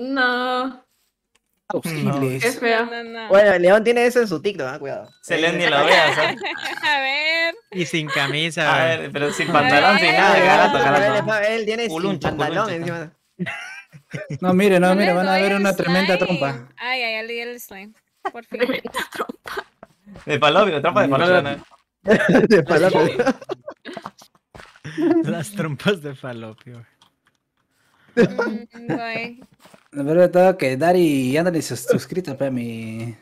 No. qué feo. bueno, León tiene eso en su TikTok, ah, cuidado. Se le ni lo veas. A ver. Y sin camisa. A ver, pero sin pantalón, sin nada. Garato, garato. Él tiene un pantalón encima. No, mire, no, mire, van a ver una tremenda trompa. Ay, ay, leí el slime. Por fin. Tremenda trompa. De falopio, trompa de palopio. De falopio. Las trompas de falopio. Mm, Добре, да, Кайдари и Яндани с скрита, пе ми...